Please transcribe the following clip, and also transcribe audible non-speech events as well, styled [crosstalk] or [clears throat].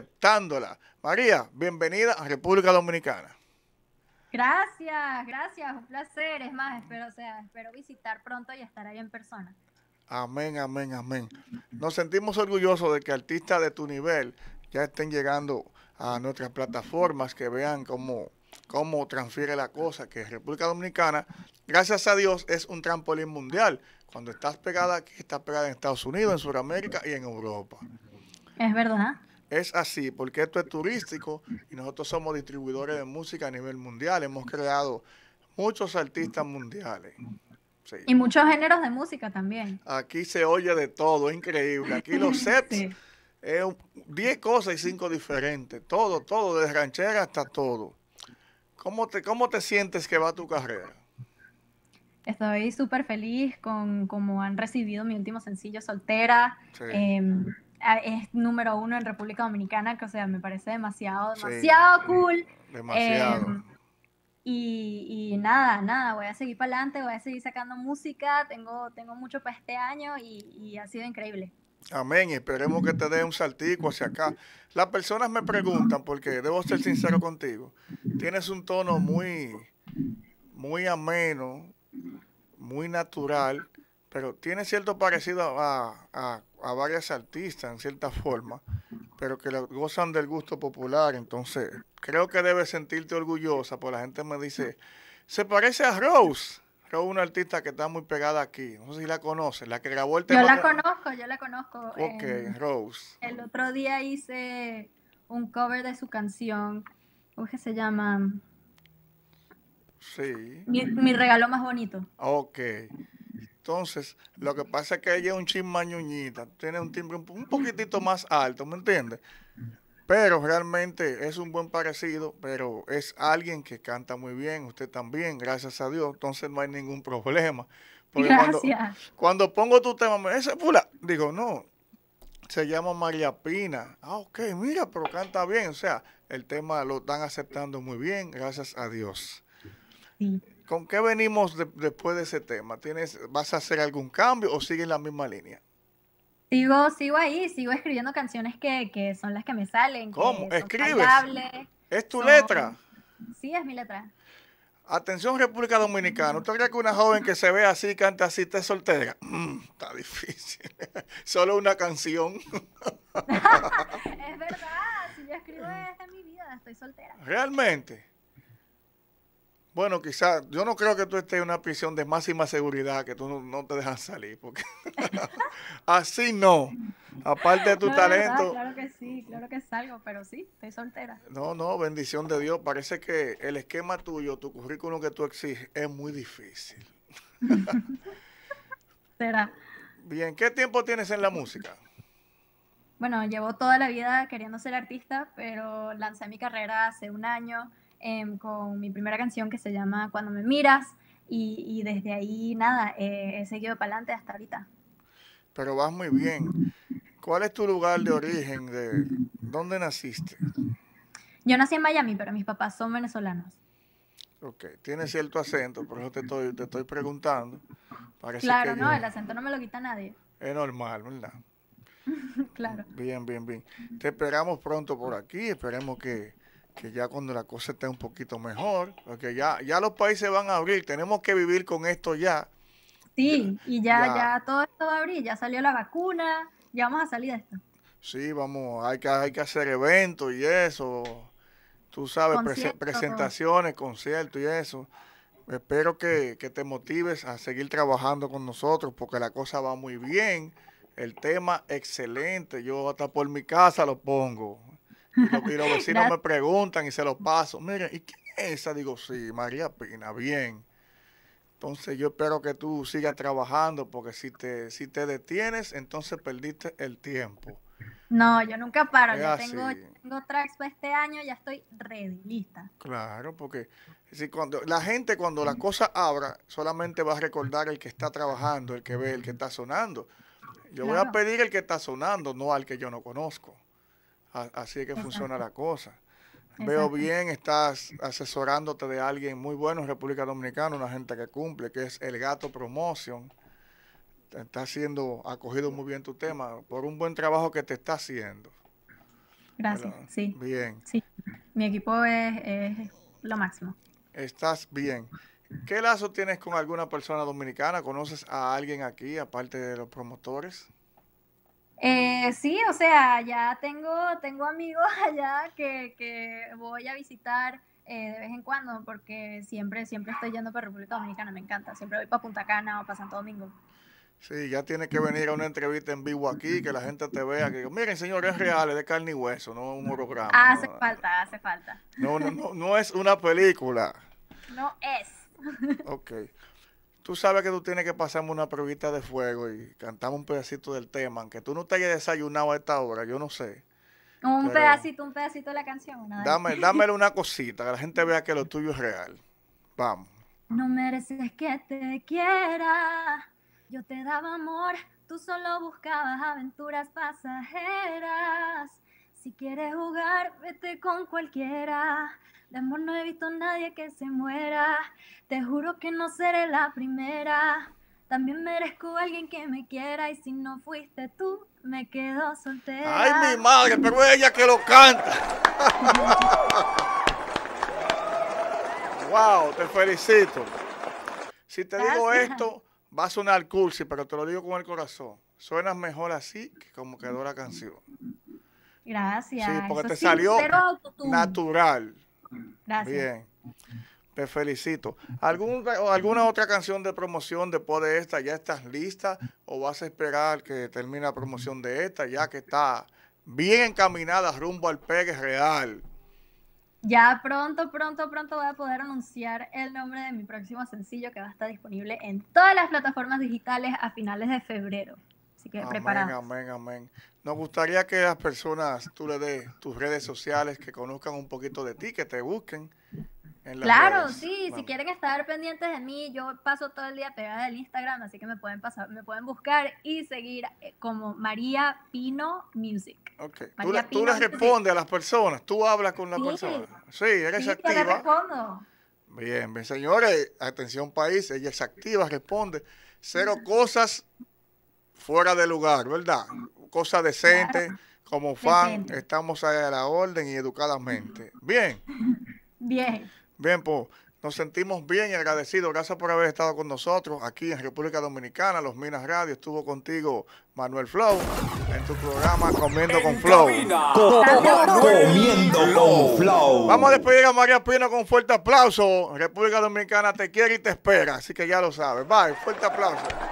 aceptándola. María, bienvenida a República Dominicana. Gracias, gracias, un placer. Es más, espero, o sea, espero visitar pronto y estar ahí en persona. Amén, amén, amén. Nos sentimos orgullosos de que artistas de tu nivel ya estén llegando a nuestras plataformas, que vean cómo, cómo transfiere la cosa, que República Dominicana, gracias a Dios, es un trampolín mundial. Cuando estás pegada aquí, estás pegada en Estados Unidos, en Sudamérica y en Europa. Es verdad es así porque esto es turístico y nosotros somos distribuidores de música a nivel mundial. Hemos creado muchos artistas mundiales. Y muchos géneros de música también. Aquí se oye de todo, es increíble. Aquí los [laughs] sets, 10 cosas y 5 diferentes. Todo, todo, desde ranchera hasta todo. ¿Cómo te, cómo te sientes que va tu carrera? Estoy súper feliz con cómo han recibido mi último sencillo, Soltera. Em, Ah, es número uno en República Dominicana, que o sea, me parece demasiado, demasiado cool. Demasiado. Em, y, nada, nada, voy a seguir para adelante, voy a seguir sacando música, tengo, tengo mucho para este año y, ha sido increíble. Amén, esperemos que te dé un saltico hacia acá. Las personas me preguntan, porque debo ser sincero contigo, tienes un tono muy, muy ameno, muy natural, pero tiene cierto parecido a, varias artistas en cierta [laughs] forma, pero que gozan del gusto popular. Entonces, creo que debes sentirte orgullosa, porque la gente me dice, se parece a Rose. Rose es una artista que está muy pegada aquí. No sé si la conoces, la que grabó el tema. Yo la conozco, yo la conozco. Ok, Rose. El otro día hice un cover de su canción, ¿cómo que se llama? Sí. Mi, mi regalo más bonito. Ok. Entonces, lo que pasa es que ella es un chismañuñita, tiene un timbre un, poquitito más alto, ¿me entiendes? Pero realmente es un buen parecido, pero es alguien que canta muy bien, usted también, gracias a Dios, entonces no hay ningún problema. gracias. Cuando, pongo tu tema, me dice, pula, digo, no, se llama María Pina. Ah, ok, mira, pero canta bien, o sea, el tema lo están aceptando muy bien, gracias a Dios. Sí. ¿Con qué venimos después de ese tema? ¿Tienes, ¿Vas a hacer algún cambio o sigues la misma línea? Sigo, sigo ahí, sigo escribiendo canciones que, son las que me salen. ¿Cómo? ¿Escribes? ¿Es tu letra? Sí, es mi letra. Atención República Dominicana, ¿usted cree que una joven que se ve así, canta así, está soltera? [clears throat] Mm, está difícil. [laughs] Solo una canción. [laughs] es verdad, si yo escribo desde [laughs] mi vida, estoy soltera. ¿Realmente? Bueno, quizás, yo no creo que tú estés en una prisión de máxima seguridad, que tú no, te dejas salir, porque [laughs] así no. Aparte de tu talento. claro que sí, claro que salgo, pero sí, estoy soltera. No, no, bendición de Dios. Parece que el esquema tuyo, tu currículum que tú exiges, es muy difícil. [laughs] Será. Bien, ¿qué tiempo tienes en la música? Bueno, llevo toda la vida queriendo ser artista, pero lancé mi carrera hace un año Em, con mi primera canción que se llama Cuando me miras y, desde ahí nada, eh, he seguido para adelante hasta ahorita. Pero vas muy bien. ¿Cuál es tu lugar de origen? De, ¿Dónde naciste? Yo nací en Miami, pero mis papás son venezolanos. Ok, tiene cierto acento, por eso te estoy, preguntando. claro, no, el acento no me lo quita nadie. Es normal, ¿verdad? [laughs] claro. Bien, bien, bien. Te esperamos pronto por aquí, esperemos que, que ya cuando la cosa esté un poquito mejor, porque ya, ya los países van a abrir, tenemos que vivir con esto ya. Sí, y ya, ya, todo esto va a abrir, ya salió la vacuna, ya vamos a salir de esto. Sí, vamos, hay que, hay que hacer eventos y eso, tú sabes, presentaciones, conciertos y eso. Espero que, que te motives a seguir trabajando con nosotros porque la cosa va muy bien. El tema excelente. Yo hasta por mi casa lo pongo. Y, los vecinos me preguntan y se los paso. Miren, ¿y quién es esa? Digo, sí, María Pina, bien. Entonces yo espero que tú sigas trabajando porque si te, si te detienes, entonces perdiste el tiempo. No, yo nunca paro. yo tengo, tengo para este año, ya estoy ready, lista. Claro, porque si cuando la gente cuando la cosa abra, solamente va a recordar el que está trabajando, el que ve, el que está sonando. Yo voy a pedir el que está sonando, no al que yo no conozco así es que funciona la cosa. Veo bien, estás asesorándote de alguien muy bueno en República Dominicana, una gente que cumple, que es el Gato Promotion. Está siendo acogido muy bien tu tema por un buen trabajo que te está haciendo. Gracias, sí. Bien. Sí, mi equipo es lo máximo. Estás bien. ¿Qué lazo tienes con alguna persona dominicana? ¿Conoces a alguien aquí, aparte de los promotores? Eh, sí, o sea, ya tengo, tengo amigos [laughs] allá que, que voy a visitar eh, de vez en cuando, porque siempre, siempre estoy yendo para República Dominicana, me encanta. Siempre voy para Punta Cana o para Santo Domingo. Sí, ya tienes que venir a una entrevista en vivo aquí, que la gente te vea, que miren, señores, es real, es de carne y hueso, no un holograma. Ah, hace falta, hace falta. No, no, no, no es una película. [laughs] No es. Ok tú sabes que tú tienes que pasarme una probita de fuego y cantamos un pedacito del tema, aunque tú no te hayas desayunado a esta hora, yo no sé. Un pedacito, un pedacito de la canción. Dame, una cosita, que la gente vea que lo tuyo es real. Vamos. No mereces que te quiera, yo te daba amor, tú solo buscabas aventuras pasajeras. Si quieres jugar, vete con cualquiera. De amor no he visto a nadie que se muera. Te juro que no seré la primera. También merezco a alguien que me quiera y si no fuiste tú, me quedo soltera. Ay, mi madre, pero ella que lo canta. wow, te felicito. Si te digo esto, va a sonar cursi, pero te lo digo con el corazón. Suena mejor así que como quedó la canción. Gracias. Sí, porque te salió natural. Gracias. Bien. Te felicito. ¿Alguna otra canción de promoción después de esta? ¿Ya estás lista o vas a esperar que termine la promoción de esta ya que está bien encaminada rumbo al pegue real? Ya pronto, pronto, pronto voy a poder anunciar el nombre de mi próximo sencillo que va a estar disponible en todas las plataformas digitales a finales de febrero. Así que amén, Amén, amén. Nos gustaría que las personas, tú le des tus redes sociales, que conozcan un poquito de ti, que te busquen. claro, sí, si quieren estar pendientes de mí, yo paso todo el día pegada del Instagram, así que me pueden pasar, me pueden buscar y seguir eh, como María Pino Music. Okay. tú, le respondes a las personas, tú hablas con las personas. Sí, eres activa. Yo le respondo. Bien, bien, señores, atención país, ella es activa, responde. Cero cosas fuera de lugar, ¿verdad? Cosa decente, como fan, estamos estamos a la orden y educadamente. Bien. Bien. Bien, pues nos sentimos bien y agradecidos. Gracias por haber estado con nosotros aquí en República Dominicana, Los Minas Radio. Estuvo contigo Manuel Flow en tu programa Comiendo con Flow. Comiendo con Flow. Vamos a despedir a María Pino con fuerte aplauso. República Dominicana te quiere y te espera. Así que ya lo sabes. Bye. Fuerte aplauso.